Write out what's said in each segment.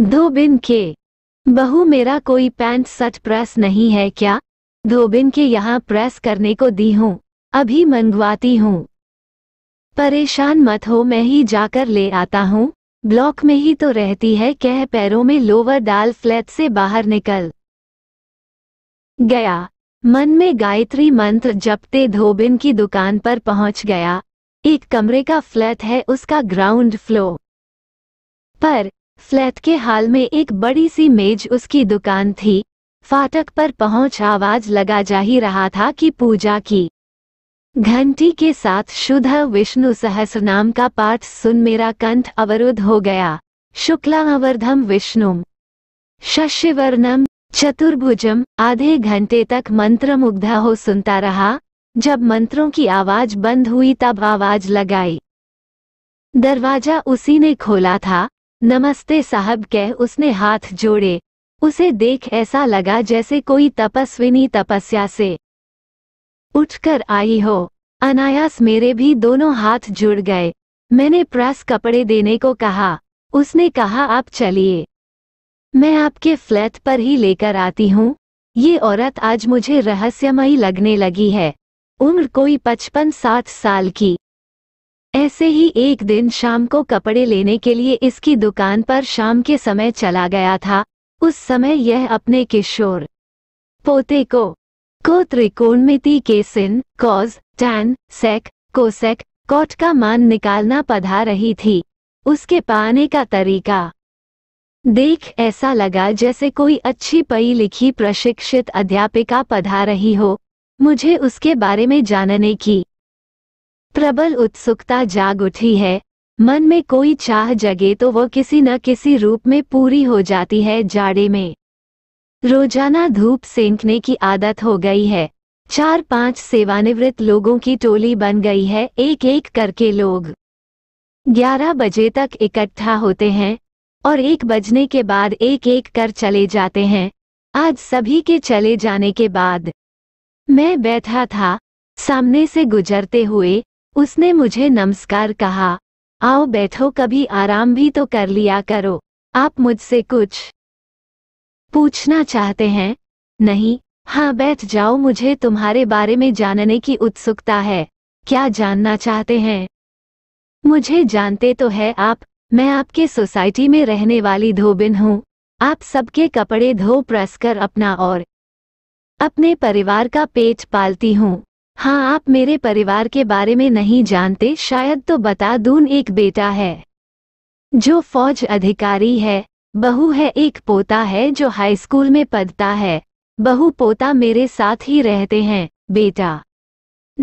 धोबिन के बहू मेरा कोई पैंट सट प्रेस नहीं है क्या धोबिन के यहाँ प्रेस करने को दी हूँ अभी मंगवाती हूँ परेशान मत हो मैं ही जाकर ले आता हूँ ब्लॉक में ही तो रहती है कह पैरों में लोवर डाल फ्लैट से बाहर निकल गया मन में गायत्री मंत्र जपते धोबिन की दुकान पर पहुंच गया एक कमरे का फ्लैट है उसका ग्राउंड फ्लोर पर फ्लैट के हाल में एक बड़ी सी मेज उसकी दुकान थी फाटक पर पहुंच आवाज लगा जा ही रहा था कि पूजा की घंटी के साथ शुद्ध विष्णु सहस्रनाम का पाठ सुन मेरा कंठ अवरुद्ध हो गया शुक्ला अवर्धम विष्णुम शशिवर्णम चतुर्भुजम आधे घंटे तक मंत्र मुग्ध हो सुनता रहा जब मंत्रों की आवाज बंद हुई तब आवाज लगाई दरवाजा उसी ने खोला था नमस्ते साहब कह उसने हाथ जोड़े उसे देख ऐसा लगा जैसे कोई तपस्विनी तपस्या से उठकर आई हो अनायास मेरे भी दोनों हाथ जुड़ गए मैंने प्रेस कपड़े देने को कहा उसने कहा आप चलिए मैं आपके फ्लैट पर ही लेकर आती हूँ ये औरत आज मुझे रहस्यमयी लगने लगी है उम्र कोई पचपन सात साल की ऐसे ही एक दिन शाम को कपड़े लेने के लिए इसकी दुकान पर शाम के समय चला गया था उस समय यह अपने किशोर पोते को को त्रिकोणमिति के sin cos tan sec cosec cot का मान निकालना पधा रही थी उसके पाने का तरीका देख ऐसा लगा जैसे कोई अच्छी पई लिखी प्रशिक्षित अध्यापिका पधा रही हो मुझे उसके बारे में जानने की प्रबल उत्सुकता जाग उठी है मन में कोई चाह जगे तो वह किसी न किसी रूप में पूरी हो जाती है जाड़े में रोजाना धूप सेंकने की आदत हो गई है चार पांच सेवानिवृत्त लोगों की टोली बन गई है एक एक करके लोग ग्यारह बजे तक इकट्ठा होते हैं और एक बजने के बाद एक एक कर चले जाते हैं आज सभी के चले जाने के बाद मैं बैठा था सामने से गुजरते हुए उसने मुझे नमस्कार कहा आओ बैठो कभी आराम भी तो कर लिया करो आप मुझसे कुछ पूछना चाहते हैं नहीं हाँ बैठ जाओ मुझे तुम्हारे बारे में जानने की उत्सुकता है क्या जानना चाहते हैं मुझे जानते तो है आप मैं आपके सोसाइटी में रहने वाली धोबिन हूँ आप सबके कपड़े धो प्रस कर अपना और अपने परिवार का पेट पालती हूँ हाँ आप मेरे परिवार के बारे में नहीं जानते शायद तो बता दून एक बेटा है जो फौज अधिकारी है बहू है एक पोता है जो हाई स्कूल में पढ़ता है बहू पोता मेरे साथ ही रहते हैं बेटा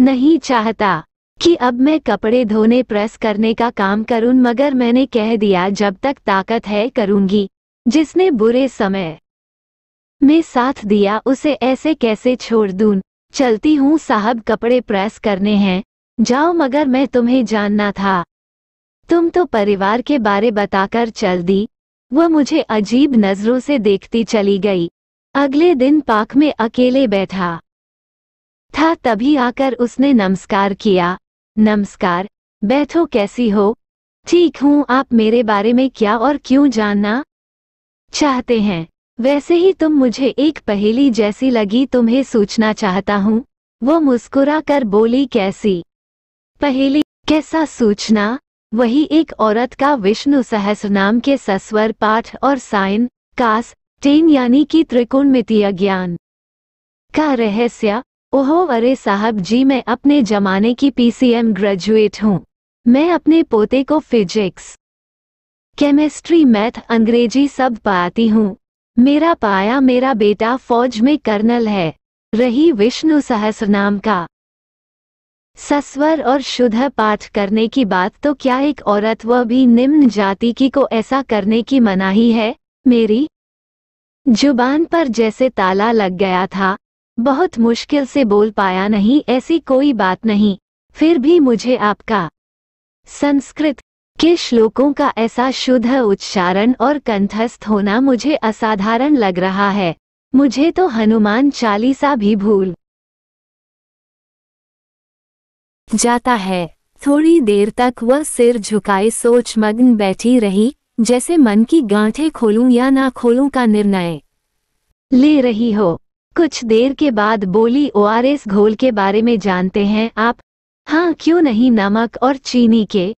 नहीं चाहता कि अब मैं कपड़े धोने प्रेस करने का काम करूं मगर मैंने कह दिया जब तक ताकत है करूंगी जिसने बुरे समय में साथ दिया उसे ऐसे कैसे छोड़ दूं चलती हूँ साहब कपड़े प्रेस करने हैं जाओ मगर मैं तुम्हें जानना था तुम तो परिवार के बारे बताकर चल दी वह मुझे अजीब नजरों से देखती चली गई अगले दिन पाक में अकेले बैठा था तभी आकर उसने नमस्कार किया नमस्कार बैठो कैसी हो ठीक हूँ आप मेरे बारे में क्या और क्यों जानना चाहते हैं वैसे ही तुम मुझे एक पहेली जैसी लगी तुम्हें सोचना चाहता हूँ वो मुस्कुरा कर बोली कैसी पहेली कैसा सूचना वही एक औरत का विष्णु सहस्र नाम के सस्वर पाठ और साइन कास टेन यानी त्रिकोण त्रिकोणमितीय ज्ञान का रहस्य ओहो अरे साहब जी मैं अपने जमाने की पीसीएम ग्रेजुएट हूँ मैं अपने पोते को फिजिक्स केमिस्ट्री मैथ अंग्रेजी सब पाती हूँ मेरा पाया मेरा बेटा फौज में कर्नल है रही विष्णु सहस्र नाम का सस्वर और शुद्ध पाठ करने की बात तो क्या एक औरत व भी निम्न जाति की को ऐसा करने की मनाही है मेरी जुबान पर जैसे ताला लग गया था बहुत मुश्किल से बोल पाया नहीं ऐसी कोई बात नहीं फिर भी मुझे आपका संस्कृत के श्लोकों का ऐसा शुद्ध उच्चारण और कंठस्थ होना मुझे असाधारण लग रहा है मुझे तो हनुमान चालीसा भी भूल जाता है थोड़ी देर तक वह सिर झुकाए सोच मग्न बैठी रही जैसे मन की गांठें खोलूं या ना खोलूं का निर्णय ले रही हो कुछ देर के बाद बोली एस घोल के बारे में जानते हैं आप हाँ क्यों नहीं नमक और चीनी के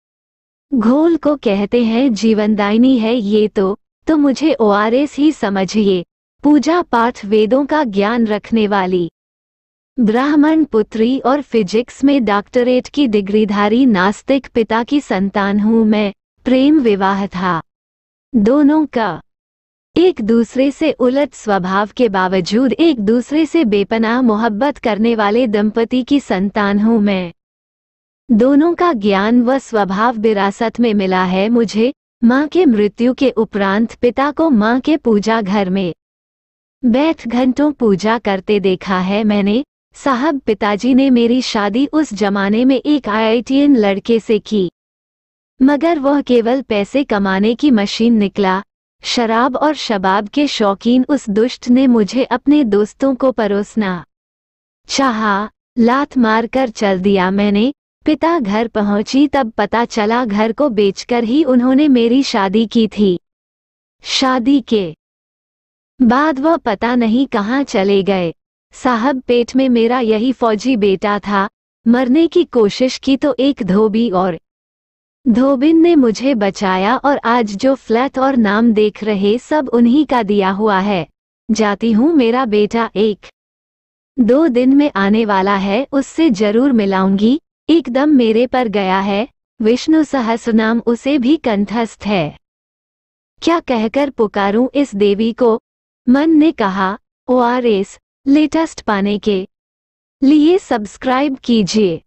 घोल को कहते हैं जीवनदायिनी है ये तो, तो मुझे ओ ही समझिए पूजा पाठ वेदों का ज्ञान रखने वाली ब्राह्मण पुत्री और फिजिक्स में डॉक्टरेट की डिग्रीधारी नास्तिक पिता की संतान हूँ मैं प्रेम विवाह था दोनों का एक दूसरे से उलट स्वभाव के बावजूद एक दूसरे से बेपनाह मोहब्बत करने वाले दंपति की संतान हूँ मैं दोनों का ज्ञान व स्वभाव विरासत में मिला है मुझे माँ के मृत्यु के उपरांत पिता को माँ के पूजा घर में बैठ घंटों पूजा करते देखा है मैंने साहब पिताजी ने मेरी शादी उस जमाने में एक आई लड़के से की मगर वह केवल पैसे कमाने की मशीन निकला शराब और शबाब के शौकीन उस दुष्ट ने मुझे अपने दोस्तों को परोसना चाहा लात मारकर चल दिया मैंने पिता घर पहुंची तब पता चला घर को बेचकर ही उन्होंने मेरी शादी की थी शादी के बाद वह पता नहीं कहाँ चले गए साहब पेट में मेरा यही फौजी बेटा था मरने की कोशिश की तो एक धोबी और धोबिन ने मुझे बचाया और आज जो फ्लैट और नाम देख रहे सब उन्हीं का दिया हुआ है जाती हूँ मेरा बेटा एक दो दिन में आने वाला है उससे जरूर मिलाऊंगी एकदम मेरे पर गया है विष्णु सहस्रनाम उसे भी कंठस्थ है क्या कहकर पुकारूं इस देवी को मन ने कहा ओ आर एस लेटेस्ट पाने के लिए सब्सक्राइब कीजिए